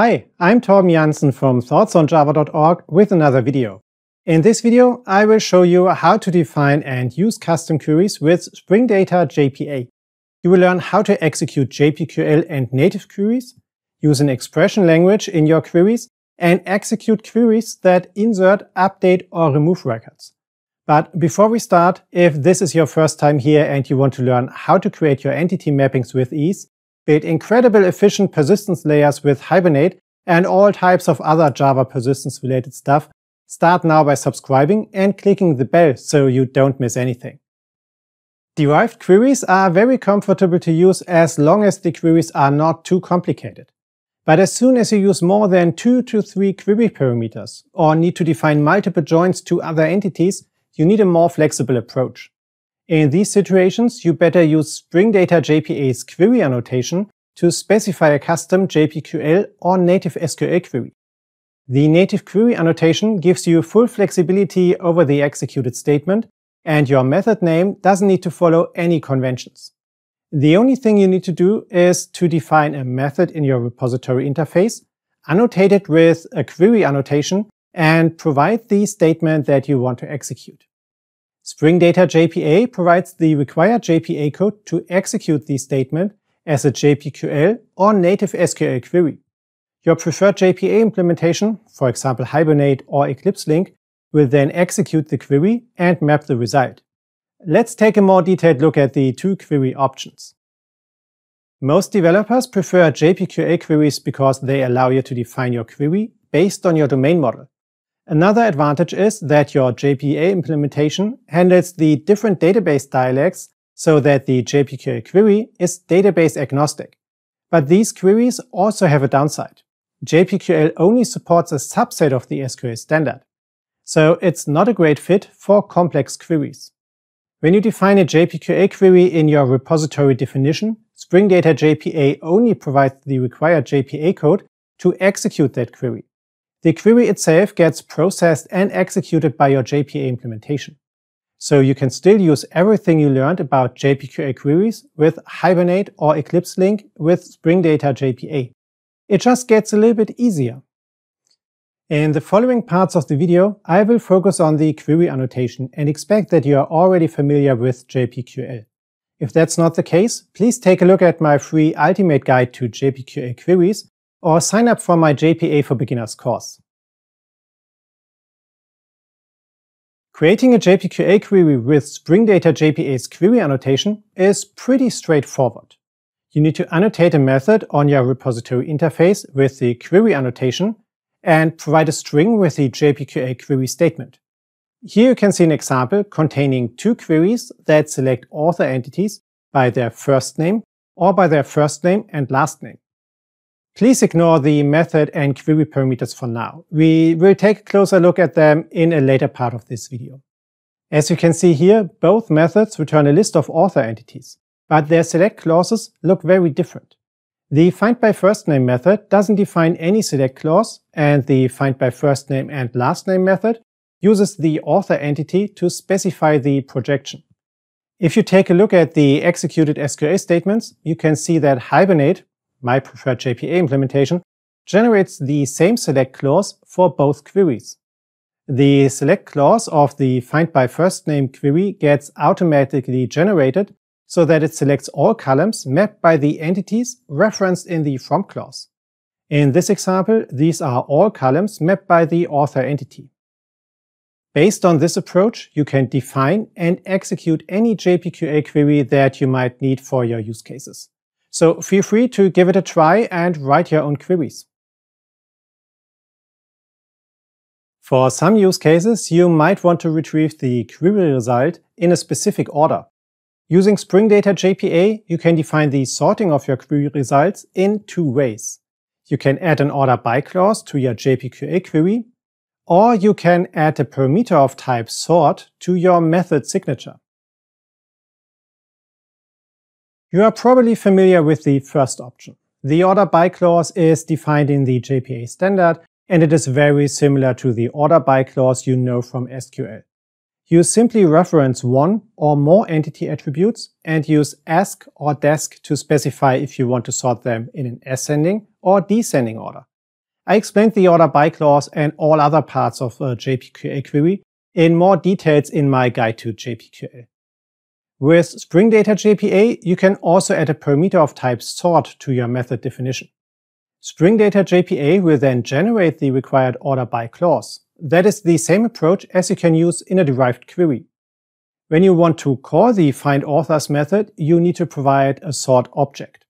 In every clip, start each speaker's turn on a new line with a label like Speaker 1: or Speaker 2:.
Speaker 1: Hi, I'm Torben Janssen from thoughtsonjava.org with another video. In this video, I will show you how to define and use custom queries with Spring Data JPA. You will learn how to execute JPQL and native queries, use an expression language in your queries, and execute queries that insert, update, or remove records. But before we start, if this is your first time here and you want to learn how to create your entity mappings with ease, build incredible efficient persistence layers with Hibernate and all types of other Java persistence related stuff, start now by subscribing and clicking the bell so you don't miss anything. Derived queries are very comfortable to use as long as the queries are not too complicated. But as soon as you use more than two to three query parameters, or need to define multiple joins to other entities, you need a more flexible approach. In these situations, you better use Spring Data JPA's query annotation to specify a custom JPQL or native SQL query. The native query annotation gives you full flexibility over the executed statement, and your method name doesn't need to follow any conventions. The only thing you need to do is to define a method in your repository interface, annotate it with a query annotation, and provide the statement that you want to execute. Spring Data JPA provides the required JPA code to execute the statement as a JPQL or native SQL query. Your preferred JPA implementation, for example Hibernate or Eclipse Link, will then execute the query and map the result. Let's take a more detailed look at the two query options. Most developers prefer JPQL queries because they allow you to define your query based on your domain model. Another advantage is that your JPA implementation handles the different database dialects so that the JPQL query is database agnostic. But these queries also have a downside. JPQL only supports a subset of the SQL standard, so it's not a great fit for complex queries. When you define a JPQL query in your repository definition, Spring Data JPA only provides the required JPA code to execute that query the query itself gets processed and executed by your JPA implementation. So you can still use everything you learned about JPQA queries with Hibernate or Eclipse Link with Spring Data JPA. It just gets a little bit easier. In the following parts of the video, I will focus on the query annotation and expect that you are already familiar with JPQL. If that's not the case, please take a look at my free Ultimate Guide to JPQA Queries, or sign up for my JPA for Beginners course. Creating a JPQA query with Spring Data JPA's query annotation is pretty straightforward. You need to annotate a method on your repository interface with the query annotation and provide a string with the JPQA query statement. Here you can see an example containing two queries that select author entities by their first name or by their first name and last name. Please ignore the method and query parameters for now. We will take a closer look at them in a later part of this video. As you can see here, both methods return a list of author entities, but their select clauses look very different. The find by first name method doesn't define any select clause, and the find by first name and last name method uses the author entity to specify the projection. If you take a look at the executed SQL statements, you can see that Hibernate my preferred JPA implementation, generates the same select clause for both queries. The select clause of the find by first name query gets automatically generated so that it selects all columns mapped by the entities referenced in the from clause. In this example, these are all columns mapped by the author entity. Based on this approach, you can define and execute any JPQA query that you might need for your use cases. So feel free to give it a try and write your own queries. For some use cases, you might want to retrieve the query result in a specific order. Using Spring Data JPA, you can define the sorting of your query results in two ways. You can add an order by clause to your JPQA query, or you can add a parameter of type sort to your method signature. You are probably familiar with the first option. The order by clause is defined in the JPA standard, and it is very similar to the order by clause you know from SQL. You simply reference one or more entity attributes and use ask or desk to specify if you want to sort them in an ascending or descending order. I explained the order by clause and all other parts of a JPQL query in more details in my guide to JPQL. With Spring Data JPA, you can also add a parameter of type sort to your method definition. Spring Data JPA will then generate the required order by clause. That is the same approach as you can use in a derived query. When you want to call the findAuthors method, you need to provide a sort object.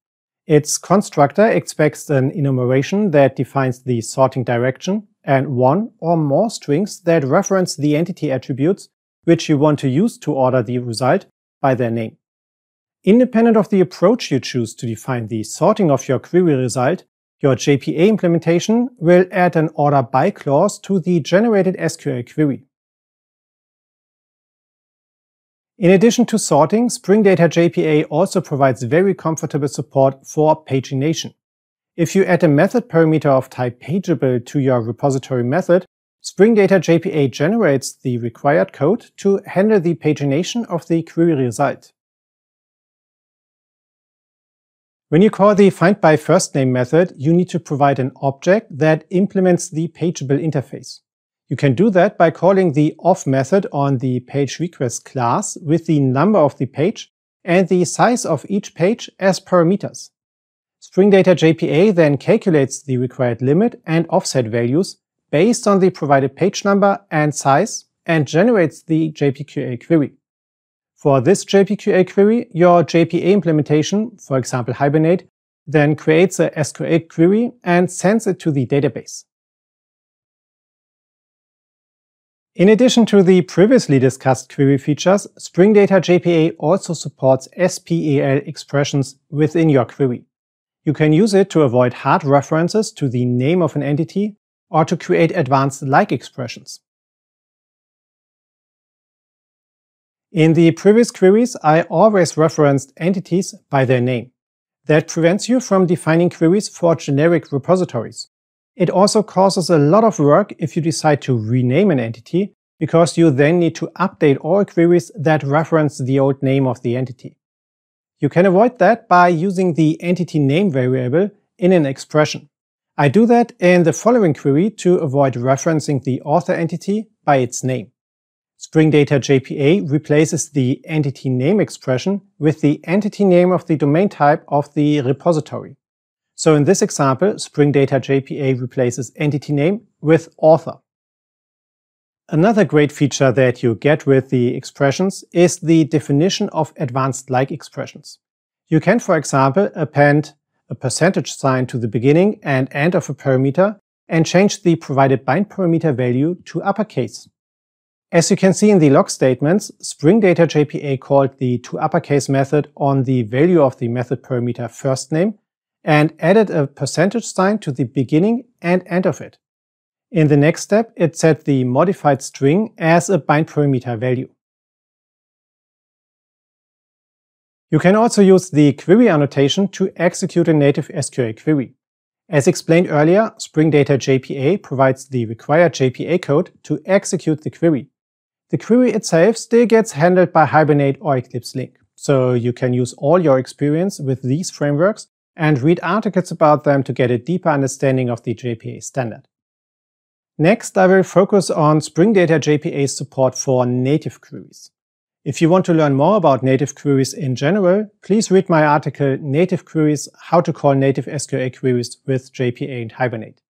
Speaker 1: Its constructor expects an enumeration that defines the sorting direction and one or more strings that reference the entity attributes which you want to use to order the result by their name. Independent of the approach you choose to define the sorting of your query result, your JPA implementation will add an order by clause to the generated SQL query. In addition to sorting, Spring Data JPA also provides very comfortable support for pagination. If you add a method parameter of type pageable to your repository method, Spring Data JPA generates the required code to handle the pagination of the query result. When you call the find by first name method, you need to provide an object that implements the pageable interface. You can do that by calling the off method on the page request class with the number of the page and the size of each page as parameters. Spring Data JPA then calculates the required limit and offset values based on the provided page number and size and generates the JPQA query. For this JPQA query, your JPA implementation, for example Hibernate, then creates a SQL query and sends it to the database. In addition to the previously discussed query features, Spring Data JPA also supports SPEL expressions within your query. You can use it to avoid hard references to the name of an entity or to create advanced like expressions. In the previous queries, I always referenced entities by their name. That prevents you from defining queries for generic repositories. It also causes a lot of work if you decide to rename an entity, because you then need to update all queries that reference the old name of the entity. You can avoid that by using the entity name variable in an expression. I do that in the following query to avoid referencing the author entity by its name. Spring data JPA replaces the entity name expression with the entity name of the domain type of the repository. So in this example, Spring Data JPA replaces entity name with author. Another great feature that you get with the expressions is the definition of advanced like expressions. You can, for example, append a percentage sign to the beginning and end of a parameter, and change the provided bind parameter value to uppercase. As you can see in the log statements, Spring Data JPA called the toUppercase method on the value of the method parameter first name and added a percentage sign to the beginning and end of it. In the next step, it set the modified string as a bind parameter value. You can also use the query annotation to execute a native SQL query. As explained earlier, Spring Data JPA provides the required JPA code to execute the query. The query itself still gets handled by Hibernate or Eclipse Link, so you can use all your experience with these frameworks and read articles about them to get a deeper understanding of the JPA standard. Next, I will focus on Spring Data JPA's support for native queries. If you want to learn more about native queries in general, please read my article Native Queries – How to Call Native SQL Queries with JPA and Hibernate.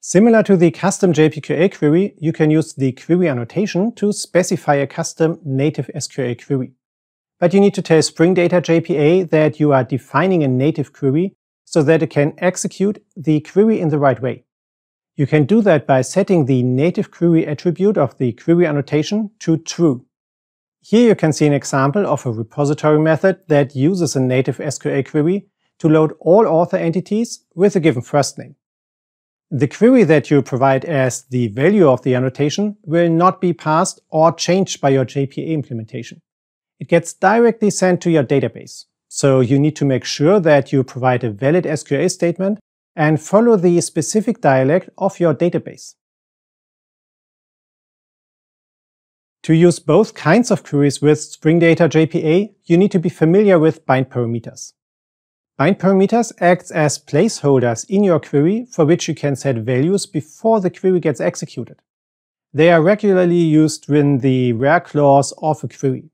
Speaker 1: Similar to the custom JPQA query, you can use the query annotation to specify a custom native SQL query. But you need to tell Spring Data JPA that you are defining a native query so that it can execute the query in the right way. You can do that by setting the native query attribute of the query annotation to true. Here you can see an example of a repository method that uses a native SQL query to load all author entities with a given first name. The query that you provide as the value of the annotation will not be passed or changed by your JPA implementation. It gets directly sent to your database, so you need to make sure that you provide a valid SQL statement and follow the specific dialect of your database. To use both kinds of queries with Spring Data JPA, you need to be familiar with bind parameters. Bind parameters acts as placeholders in your query for which you can set values before the query gets executed. They are regularly used in the where clause of a query.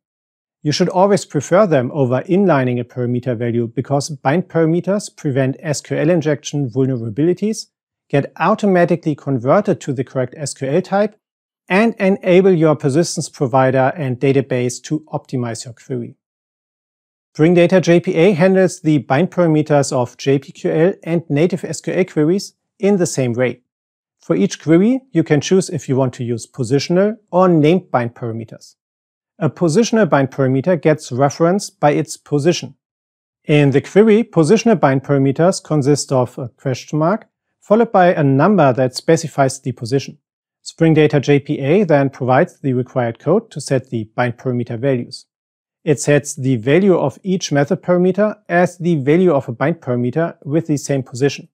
Speaker 1: You should always prefer them over inlining a parameter value because bind parameters prevent SQL injection vulnerabilities, get automatically converted to the correct SQL type, and enable your persistence provider and database to optimize your query. Data JPA handles the bind parameters of JPQL and native SQL queries in the same way. For each query, you can choose if you want to use positional or named bind parameters a positional bind parameter gets referenced by its position. In the query, positional bind parameters consist of a question mark followed by a number that specifies the position. Spring Data JPA then provides the required code to set the bind parameter values. It sets the value of each method parameter as the value of a bind parameter with the same position.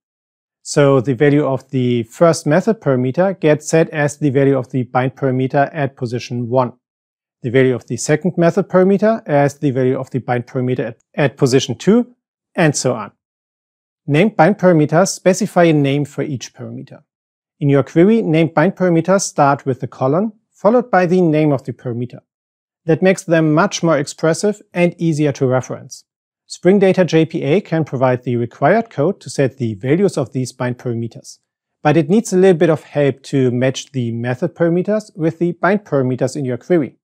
Speaker 1: So the value of the first method parameter gets set as the value of the bind parameter at position 1 the value of the second method parameter as the value of the bind parameter at, at position 2, and so on. Named bind parameters specify a name for each parameter. In your query, named bind parameters start with the colon, followed by the name of the parameter. That makes them much more expressive and easier to reference. Spring Data JPA can provide the required code to set the values of these bind parameters, but it needs a little bit of help to match the method parameters with the bind parameters in your query.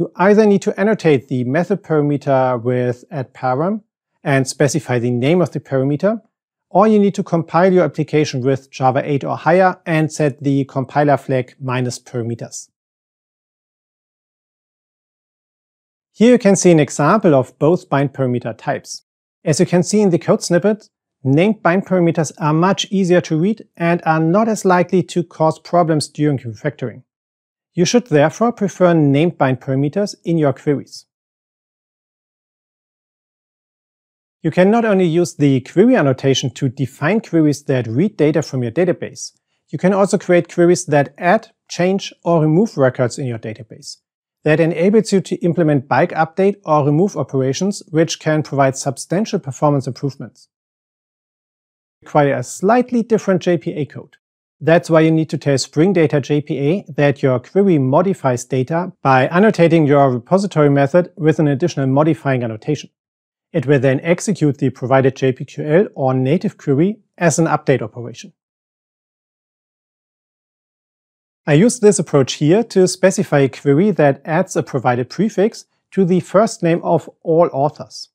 Speaker 1: You either need to annotate the method parameter with param and specify the name of the parameter, or you need to compile your application with Java 8 or higher and set the compiler flag minus parameters. Here you can see an example of both bind parameter types. As you can see in the code snippet, named bind parameters are much easier to read and are not as likely to cause problems during refactoring. You should therefore prefer named bind parameters in your queries. You can not only use the query annotation to define queries that read data from your database, you can also create queries that add, change, or remove records in your database. That enables you to implement bulk update or remove operations, which can provide substantial performance improvements. Require a slightly different JPA code. That's why you need to tell Spring Data JPA that your query modifies data by annotating your repository method with an additional modifying annotation. It will then execute the provided JPQL or native query as an update operation. I use this approach here to specify a query that adds a provided prefix to the first name of all authors.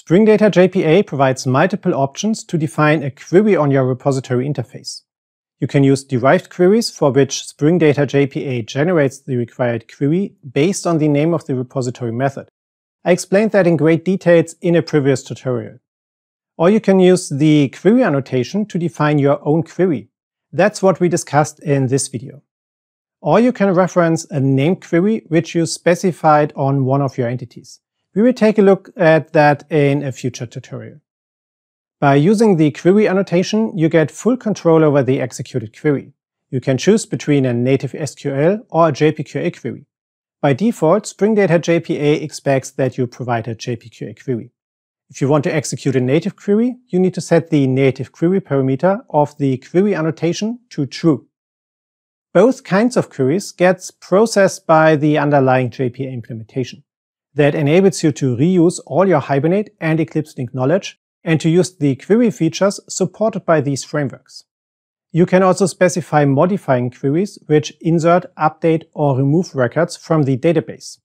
Speaker 1: Spring Data JPA provides multiple options to define a query on your repository interface. You can use derived queries for which Spring Data JPA generates the required query based on the name of the repository method. I explained that in great details in a previous tutorial. Or you can use the query annotation to define your own query. That's what we discussed in this video. Or you can reference a named query which you specified on one of your entities. We will take a look at that in a future tutorial. By using the query annotation, you get full control over the executed query. You can choose between a native SQL or a JPQA query. By default, Spring Data JPA expects that you provide a JPQA query. If you want to execute a native query, you need to set the native query parameter of the query annotation to true. Both kinds of queries gets processed by the underlying JPA implementation that enables you to reuse all your Hibernate and EclipseLink knowledge and to use the query features supported by these frameworks. You can also specify modifying queries which insert, update or remove records from the database.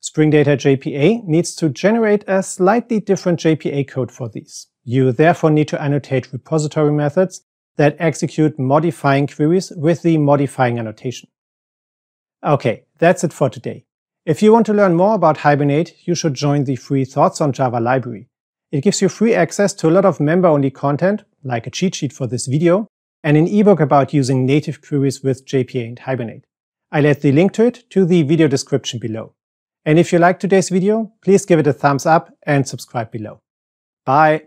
Speaker 1: Spring Data JPA needs to generate a slightly different JPA code for these. You therefore need to annotate repository methods that execute modifying queries with the modifying annotation. Okay, that's it for today. If you want to learn more about Hibernate, you should join the free Thoughts on Java library. It gives you free access to a lot of member-only content, like a cheat sheet for this video, and an ebook about using native queries with JPA and Hibernate. I'll add the link to it to the video description below. And if you liked today's video, please give it a thumbs up and subscribe below. Bye!